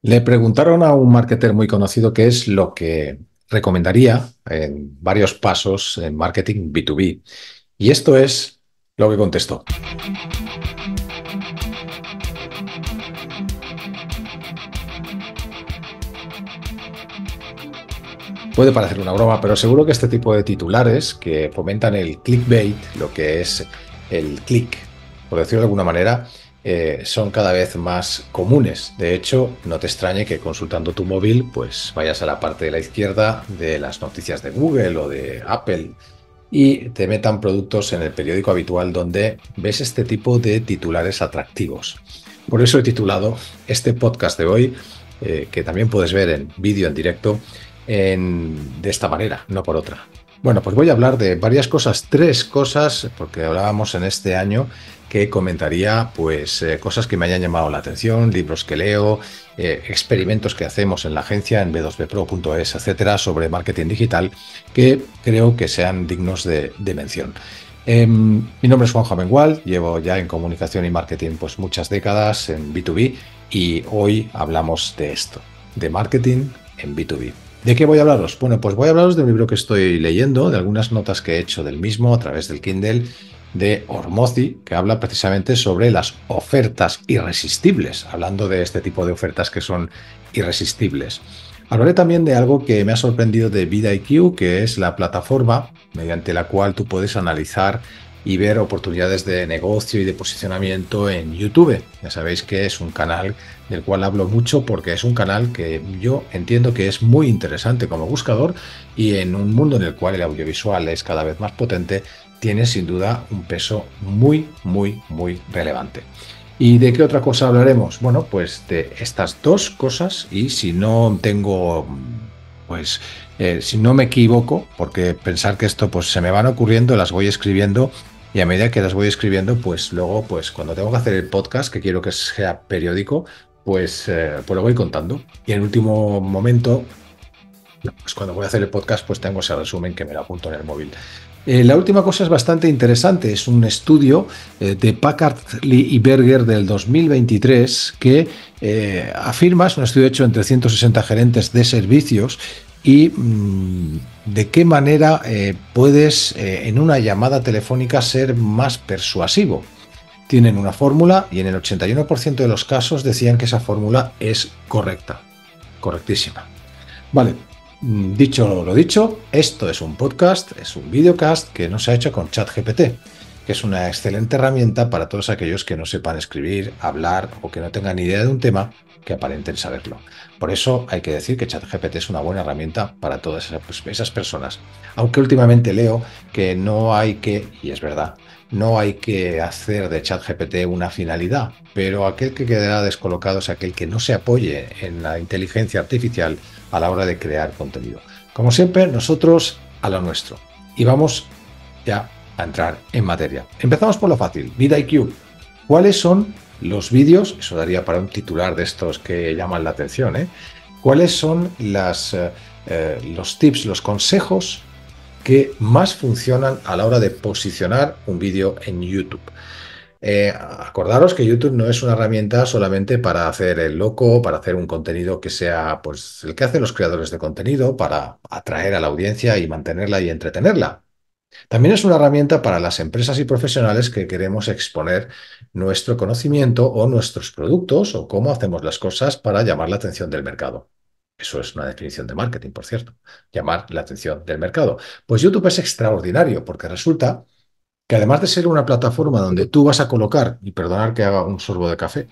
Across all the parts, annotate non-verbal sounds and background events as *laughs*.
Le preguntaron a un marketer muy conocido qué es lo que recomendaría en varios pasos en marketing B2B. Y esto es lo que contestó. Puede parecer una broma, pero seguro que este tipo de titulares que fomentan el clickbait, lo que es el click, por decirlo de alguna manera, eh, son cada vez más comunes. De hecho, no te extrañe que consultando tu móvil, pues vayas a la parte de la izquierda de las noticias de Google o de Apple y te metan productos en el periódico habitual donde ves este tipo de titulares atractivos. Por eso he titulado este podcast de hoy, eh, que también puedes ver en vídeo en directo, en, de esta manera, no por otra. Bueno, pues voy a hablar de varias cosas, tres cosas, porque hablábamos en este año que comentaría pues eh, cosas que me hayan llamado la atención, libros que leo, eh, experimentos que hacemos en la agencia en b2bpro.es, etcétera, sobre marketing digital que creo que sean dignos de, mención. Em, mi nombre es Juanjo Mengual, llevo ya en comunicación y marketing pues muchas décadas en B2B y hoy hablamos de esto, de marketing en B2B. ¿De qué voy a hablaros? Bueno, pues voy a hablaros de un libro que estoy leyendo, de algunas notas que he hecho del mismo a través del Kindle de Ormozzi, que habla precisamente sobre las ofertas irresistibles, hablando de este tipo de ofertas que son irresistibles. Hablaré también de algo que me ha sorprendido de VidaIQ, que es la plataforma mediante la cual tú puedes analizar y ver oportunidades de negocio y de posicionamiento en YouTube. Ya sabéis que es un canal del cual hablo mucho porque es un canal que yo entiendo que es muy interesante como buscador y en un mundo en el cual el audiovisual es cada vez más potente, tiene sin duda un peso muy, muy, muy relevante. ¿Y de qué otra cosa hablaremos? Bueno, pues de estas dos cosas y si no tengo, pues, eh, si no me equivoco, porque pensar que esto pues se me van ocurriendo, las voy escribiendo y a medida que las voy escribiendo, pues luego, pues cuando tengo que hacer el podcast, que quiero que sea periódico, pues, eh, pues lo voy contando. Y en último momento, pues cuando voy a hacer el podcast, pues tengo ese resumen que me lo apunto en el móvil. Eh, la última cosa es bastante interesante, es un estudio eh, de Packard Lee y Berger del 2023 que eh, afirma, es un estudio hecho entre 160 gerentes de servicios, y mm, de qué manera puedes en una llamada telefónica ser más persuasivo. Tienen una fórmula y en el 81% de los casos decían que esa fórmula es correcta, correctísima. Vale, Mm, dicho lo dicho, esto es un podcast, es un videocast que no se ha hecho con ChatGPT, que es una excelente herramienta para todos aquellos que no sepan escribir, hablar o que no tengan ni idea de un tema que aparenten saberlo. Por eso hay que decir que ChatGPT es una buena herramienta para todas esas pues, personas. Aunque últimamente leo que no hay que, y es verdad, no hay que hacer de ChatGPT una finalidad, pero aquel que quedará descolocado es aquel que no se apoye en la inteligencia artificial a la hora de crear contenido. Como siempre, nosotros a lo nuestro. Y vamos ya a entrar en materia. Empezamos por lo fácil, VidaIQ. ¿Cuáles son los vídeos? Eso daría para un titular de estos que llaman la atención. ¿eh? ¿Cuáles son eh, eh, los tips, los consejos que más funcionan a la hora de posicionar un vídeo en YouTube. Eh, acordaros que YouTube no es una herramienta solamente para hacer el loco, para hacer un contenido que sea pues, el que hacen los creadores de contenido para atraer a la audiencia y mantenerla y entretenerla. También es una herramienta para las empresas y profesionales que queremos exponer nuestro conocimiento o nuestros productos o cómo hacemos las cosas para llamar la atención del mercado. Eso es una definición de marketing, por cierto, llamar la atención del mercado. Pues YouTube es extraordinario porque resulta que además de ser una plataforma donde tú vas a colocar, y perdonar que haga un sorbo de café,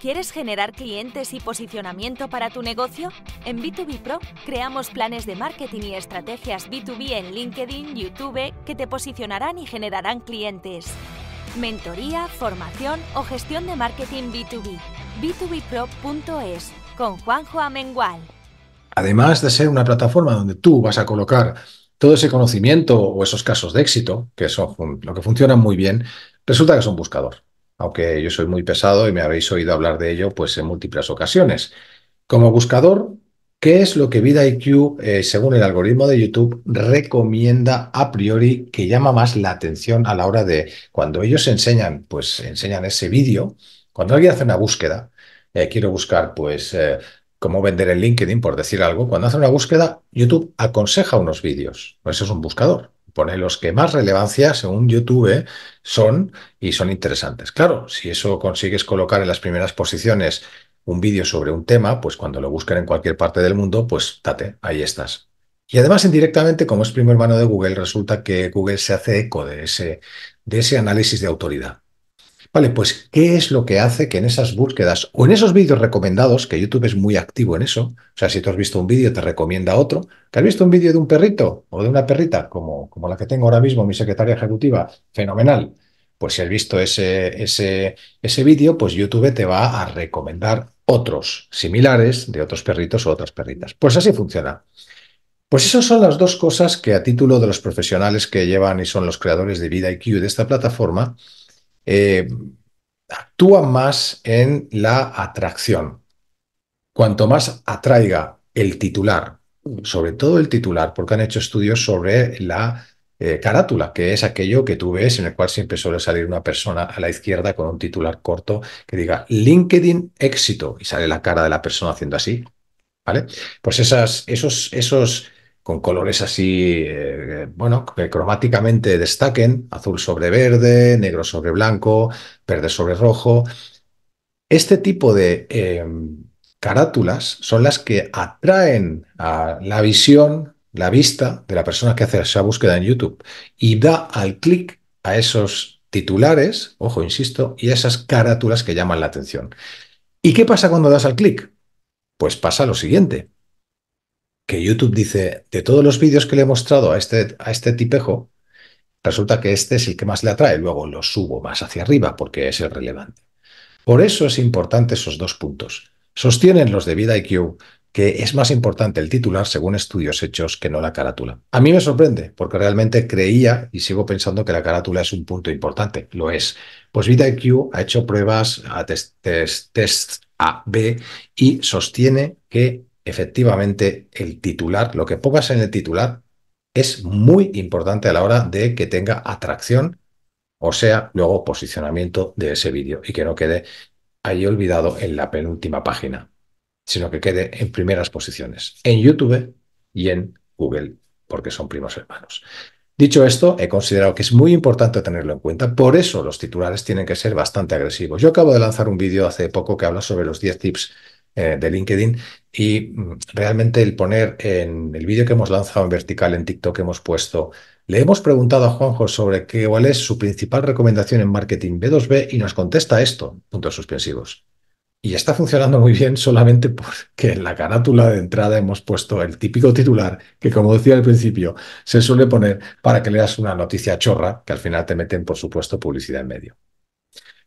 ¿Quieres generar clientes y posicionamiento para tu negocio? En B2B Pro creamos planes de marketing y estrategias B2B en LinkedIn, YouTube, que te posicionarán y generarán clientes. Mentoría, formación o gestión de marketing B2B. b2bpro.es con Juanjo Amengual. Además de ser una plataforma donde tú vas a colocar todo ese conocimiento o esos casos de éxito, que son lo que funcionan muy bien, resulta que es un buscador. Aunque yo soy muy pesado y me habéis oído hablar de ello pues en múltiples ocasiones. Como buscador, ¿qué es lo que VidaIQ, eh, según el algoritmo de YouTube, recomienda a priori que llama más la atención a la hora de cuando ellos enseñan, pues enseñan ese vídeo, cuando alguien hace una búsqueda, eh, quiero buscar, pues, eh, cómo vender en LinkedIn, por decir algo, cuando hace una búsqueda, YouTube aconseja unos vídeos. Pues eso es un buscador. Pone los que más relevancia, según YouTube, son y son interesantes. Claro, si eso consigues colocar en las primeras posiciones un vídeo sobre un tema, pues cuando lo busquen en cualquier parte del mundo, pues date, ahí estás. Y además, indirectamente, como es primo hermano de Google, resulta que Google se hace eco de ese análisis de autoridad. Vale, pues ¿qué es lo que hace que en esas búsquedas o en esos vídeos recomendados, que YouTube es muy activo en eso, o sea, si tú has visto un vídeo te recomienda otro, que has visto un vídeo de un perrito o de una perrita, como, como la que tengo ahora mismo, mi secretaria ejecutiva, fenomenal, pues si has visto ese, ese, ese vídeo, pues YouTube te va a recomendar otros similares de otros perritos o otras perritas. Pues así funciona. Pues esas son las dos cosas que a título de los profesionales que llevan y son los creadores de Vida IQ de esta plataforma, eh, actúa más en la atracción. Cuanto más atraiga el titular, sobre todo el titular, porque han hecho estudios sobre la eh, carátula, que es aquello que tú ves en el cual siempre suele salir una persona a la izquierda con un titular corto que diga LinkedIn éxito y sale la cara de la persona haciendo así. ¿Vale? Pues esas, esos, esos con colores así, eh, bueno, que cromáticamente destaquen, azul sobre verde, negro sobre blanco, verde sobre rojo. Este tipo de em, carátulas son las que atraen a la visión, la vista de la persona que hace esa búsqueda en YouTube y da al clic a esos titulares, ojo, insisto, y a esas carátulas que llaman la atención. ¿Y qué pasa cuando das al clic? Pues pasa lo siguiente que YouTube dice, de todos los vídeos que le he mostrado a este, a este tipejo, resulta que este es el que más le atrae, luego lo subo más hacia arriba porque es el relevante. Por eso es importante esos dos puntos. Sostienen los de Vida que es más importante el titular según estudios hechos que no la carátula. A mí me sorprende, porque realmente creía y sigo pensando que la carátula es un punto importante. Lo es. Pues VidaIQ ha hecho pruebas a test, test, test A, B y sostiene que efectivamente el titular, lo que pongas en el titular, es muy importante a la hora de que tenga atracción, o sea, luego posicionamiento de ese vídeo y que no quede ahí olvidado en la penúltima página, sino que quede en primeras posiciones, en YouTube y en Google, porque son primos hermanos. Dicho esto, he considerado que es muy importante tenerlo en cuenta, por eso los titulares tienen que ser bastante agresivos. Yo acabo de lanzar un vídeo hace poco que habla sobre los 10 tips eh, de LinkedIn. Y mm, realmente el poner en el vídeo que hemos lanzado en vertical en TikTok, que hemos puesto, le hemos preguntado a Juanjo sobre qué, cuál es su principal recomendación en marketing B2B y nos contesta esto, puntos suspensivos. Y está funcionando muy bien solamente porque en la carátula de entrada hemos puesto el típico titular que, como decía al principio, se suele poner para que leas una noticia chorra que al final te meten, por supuesto, publicidad en medio.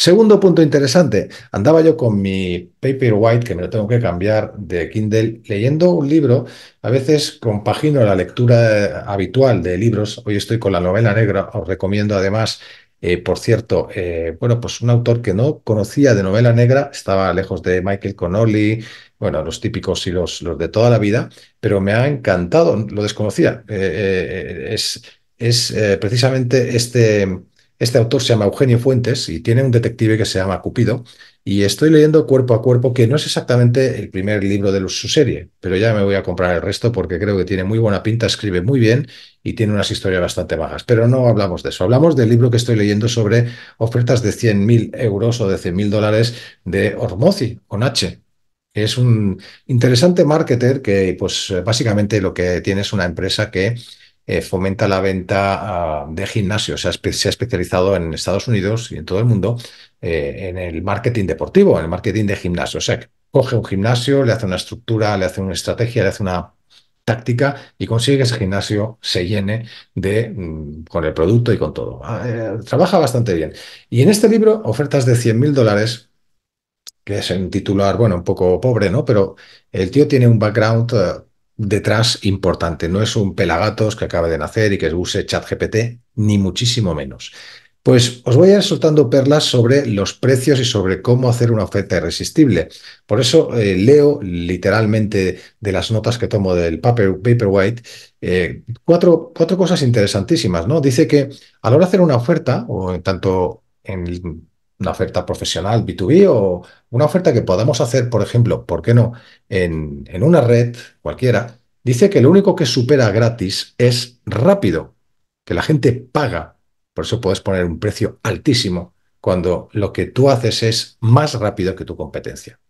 Segundo punto interesante, andaba yo con mi paper white que me lo tengo que cambiar, de Kindle, leyendo un libro. A veces compagino la lectura eh, habitual de libros. Hoy estoy con la novela negra, os recomiendo además eh, por cierto, eh, bueno, pues un autor que no conocía de novela negra, estaba lejos de Michael Connolly, bueno, los típicos y los, los de toda la vida, pero me ha encantado, lo desconocía. es es precisamente este este autor se llama Eugenio Fuentes y tiene un detective que se llama Cupido. Y estoy leyendo Cuerpo a Cuerpo, que no es exactamente el primer libro de su serie, pero ya me voy a comprar el resto porque creo que tiene muy buena pinta, escribe muy bien y tiene unas historias bastante bajas. Pero no hablamos de eso. Hablamos del libro que estoy leyendo sobre ofertas de 100.000 euros o de 100.000 dólares de Ormozi, con H, es un interesante marketer que, pues, básicamente lo que tiene es una empresa que eh, fomenta la venta ah, de gimnasios. Se ha, especializado en Estados Unidos y en todo el mundo eh, en el marketing deportivo, en el marketing de gimnasio. O sea, coge un gimnasio, le hace una estructura, le hace una estrategia, le hace una táctica y consigue que ese gimnasio se llene de, mm, con el producto y con todo. Ah, eh, trabaja bastante bien. Y en este libro, ofertas de 100 mil dólares, que es un titular, bueno, un poco pobre, ¿no? Pero el tío tiene un background detrás importante. No es un pelagatos que acaba de nacer y que use ChatGPT, ni muchísimo menos. Pues os voy a ir soltando perlas sobre los precios y sobre cómo hacer una oferta irresistible. Por eso eh, leo literalmente de las notas que tomo del paper, Paperwhite eh, cuatro, cuatro cosas interesantísimas. ¿no? Dice que a la hora de hacer una oferta, o en tanto en una oferta profesional B2B o una oferta que podamos hacer, por ejemplo, ¿por qué no?, en, una red cualquiera, dice que lo único que supera gratis es rápido, que la gente paga. Por eso puedes poner un precio altísimo cuando lo que tú haces es más rápido que tu competencia.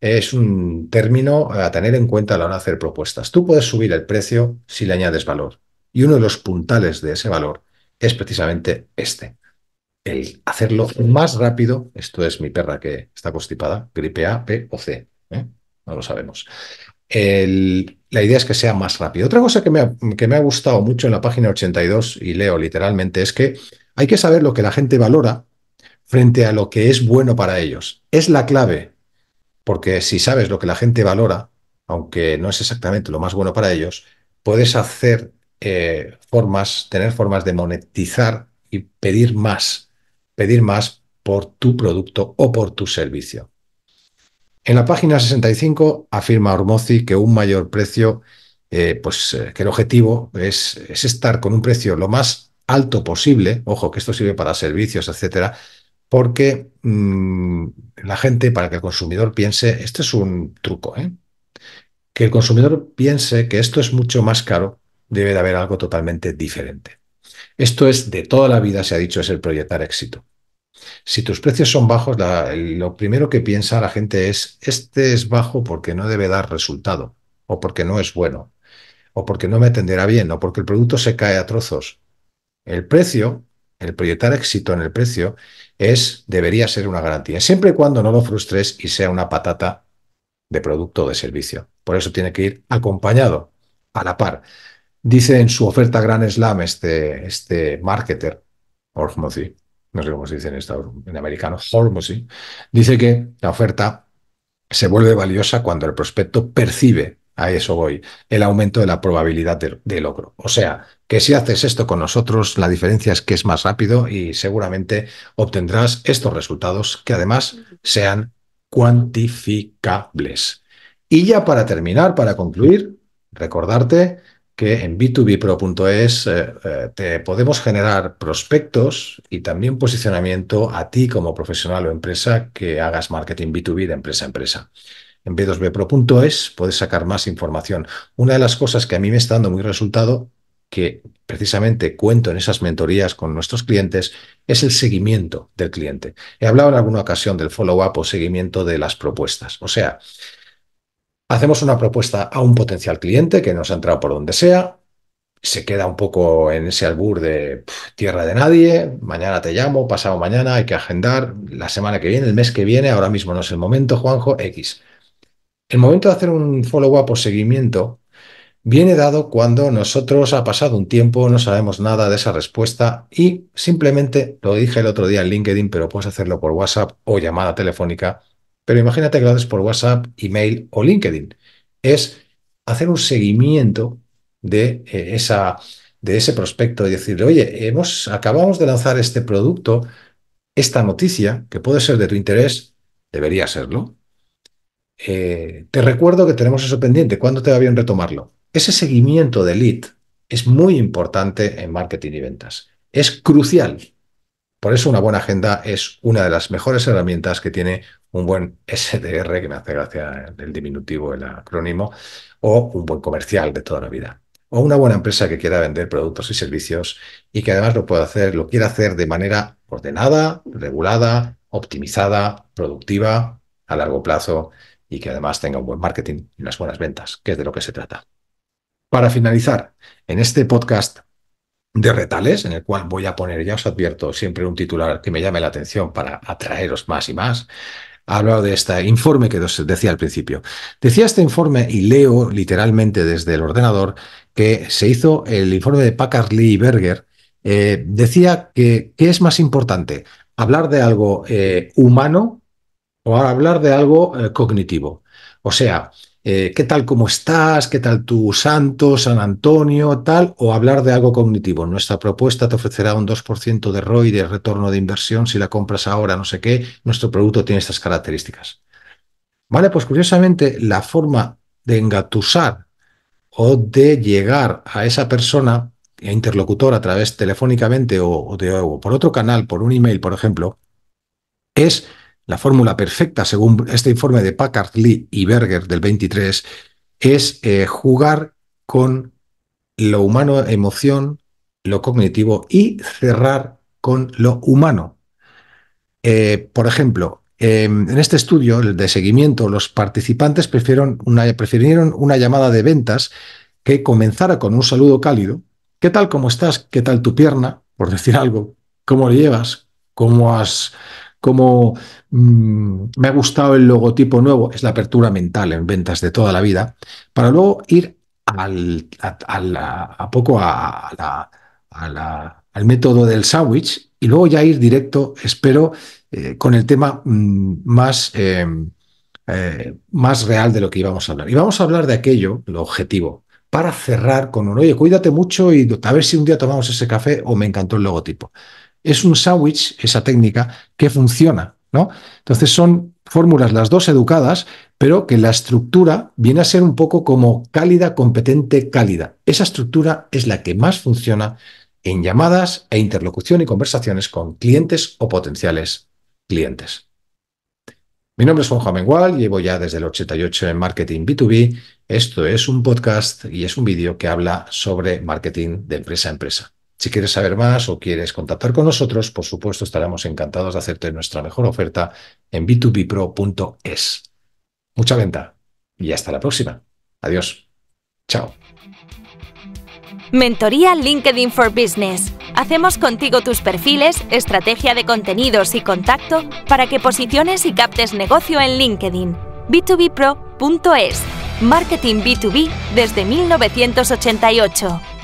Es un término a tener en cuenta a la hora de hacer propuestas. Tú puedes subir el precio si le añades valor. Y uno de los puntales de ese valor es precisamente este el hacerlo más rápido, esto es mi perra que está constipada, gripe A, B o C, ¿eh? no lo sabemos. la idea es que sea más rápido. Otra cosa que me, ha, gustado mucho en la página 82, y leo literalmente, es que hay que saber lo que la gente valora frente a lo que es bueno para ellos. Es la clave, porque si sabes lo que la gente valora, aunque no es exactamente lo más bueno para ellos, puedes hacer eh, formas, tener formas de monetizar y pedir más pedir más por tu producto o por tu servicio. En la página 65 afirma Ormozzi que un mayor precio, eh, pues eh, que el objetivo es, es estar con un precio lo más alto posible, ojo que esto sirve para servicios, etcétera, porque mm, la gente, para que el consumidor piense, este es un truco, ¿eh? que el consumidor piense que esto es mucho más caro, debe de haber algo totalmente diferente. Esto es de toda la vida, se ha dicho, es el proyectar éxito. Si tus precios son bajos, lo primero que piensa la gente es, este es bajo porque no debe dar resultado, o porque no es bueno, o porque no me atenderá bien, o porque el producto se cae a trozos. El precio, el proyectar éxito en el precio, es, debería ser una garantía, siempre y cuando no lo frustres y sea una patata de producto o de servicio. Por eso tiene que ir acompañado, a la par dice en su oferta Gran Slam este, este marketer, Hormozzi, no sé cómo se dice en, estadounidense en americano, dice que la oferta se vuelve valiosa cuando el prospecto percibe, a eso voy, el aumento de la probabilidad de logro. O sea, que si haces esto con nosotros, la diferencia es que es más rápido y seguramente obtendrás estos resultados que además sean cuantificables. Y ya para terminar, para concluir, recordarte que en b2bpro.es eh, eh, te podemos generar prospectos y también posicionamiento a ti como profesional o empresa que hagas marketing B2B de empresa a empresa. En b2bpro.es puedes sacar más información. Una de las cosas que a mí me está dando muy resultado, que precisamente cuento en esas mentorías con nuestros clientes, es el seguimiento del cliente. He hablado en alguna ocasión del follow-up o seguimiento de las propuestas. O sea, Hacemos una propuesta a un potencial cliente que nos ha entrado por donde sea, se queda un poco en ese albur de tierra de nadie, mañana te llamo, pasado mañana, hay que agendar, la semana que viene, el mes que viene, ahora mismo no es el momento, Juanjo, X. El momento de hacer un follow-up o seguimiento viene dado cuando nosotros ha pasado un tiempo, no sabemos nada de esa respuesta y simplemente, lo dije el otro día en LinkedIn, pero puedes hacerlo por WhatsApp o llamada telefónica, pero imagínate que lo haces por WhatsApp, email o LinkedIn. Es hacer un seguimiento de, eh, esa, de ese prospecto y decirle, oye, hemos, acabamos de lanzar este producto, esta noticia, que puede ser de tu interés, debería serlo. Eh, te recuerdo que tenemos eso pendiente, ¿cuándo te va bien retomarlo? Ese seguimiento de lead es muy importante en marketing y ventas. Es crucial. Por eso una buena agenda es una de las mejores herramientas que tiene un buen SDR, *laughs* que me hace gracia el diminutivo, el acrónimo, o un buen comercial de toda la vida. O una buena empresa que quiera vender productos y servicios y que además lo pueda hacer, lo quiera hacer de manera ordenada, regulada, optimizada, productiva, a largo plazo y que además tenga un buen marketing y unas buenas ventas, que es de lo que se trata. Para finalizar, en este podcast de retales, en el cual voy a poner, ya os advierto, siempre un titular que me llame la atención para atraeros más y más, ha hablado de este informe que decía al principio. Decía este informe, y leo literalmente desde el ordenador, que se hizo el informe de Packard Lee y Berger, eh, decía que ¿qué es más importante? ¿Hablar de algo eh, humano o hablar de algo eh, cognitivo? O sea, eh, ¿qué tal cómo estás? ¿Qué tal tu santo, San Antonio, tal? O hablar de algo cognitivo. Nuestra propuesta te ofrecerá un 2% de ROI de retorno de inversión si la compras ahora, no sé qué. Nuestro producto tiene estas características. Vale, pues curiosamente la forma de engatusar o de llegar a esa persona, a e interlocutor, a través telefónicamente o, de, o por otro canal, por un email, por ejemplo, es la fórmula perfecta, según este informe de Packard, Lee y Berger del 23, es eh, jugar con lo humano, emoción, lo cognitivo y cerrar con lo humano. Eh, por ejemplo, em, en este estudio el de seguimiento, los participantes prefirieron una, prefirieron una llamada de ventas que comenzara con un saludo cálido. ¿Qué tal? ¿Cómo estás? ¿Qué tal tu pierna? Por decir algo. ¿Cómo le llevas? ¿Cómo has como mm, me ha gustado el logotipo nuevo, es la apertura mental en ventas de toda la vida, para luego ir al, a, poco a, al método del sándwich y luego ya ir directo, espero, eh, con el tema mm, más... Em, eh, más real de lo que íbamos a hablar. Y vamos a hablar de aquello, lo objetivo, para cerrar con un, oye, cuídate mucho y a ver si un día tomamos ese café o me encantó el logotipo es un sándwich, esa técnica, que funciona, ¿no? Entonces son fórmulas las dos educadas, pero que la estructura viene a ser un poco como cálida, competente, cálida. Esa estructura es la que más funciona en llamadas e interlocución y conversaciones con clientes o potenciales clientes. Mi nombre es Juanjo Amengual, llevo ya desde el 88 en marketing B2B. Esto es un podcast y es un vídeo que habla sobre marketing de empresa a empresa. Si quieres saber más o quieres contactar con nosotros, por supuesto estaremos encantados de hacerte nuestra mejor oferta en b2bpro.es. Mucha venta y hasta la próxima. Adiós. Chao. Mentoría LinkedIn for Business. Hacemos contigo tus perfiles, estrategia de contenidos y contacto para que posiciones y captes negocio en LinkedIn. b2bpro.es. Marketing B2B desde 1988.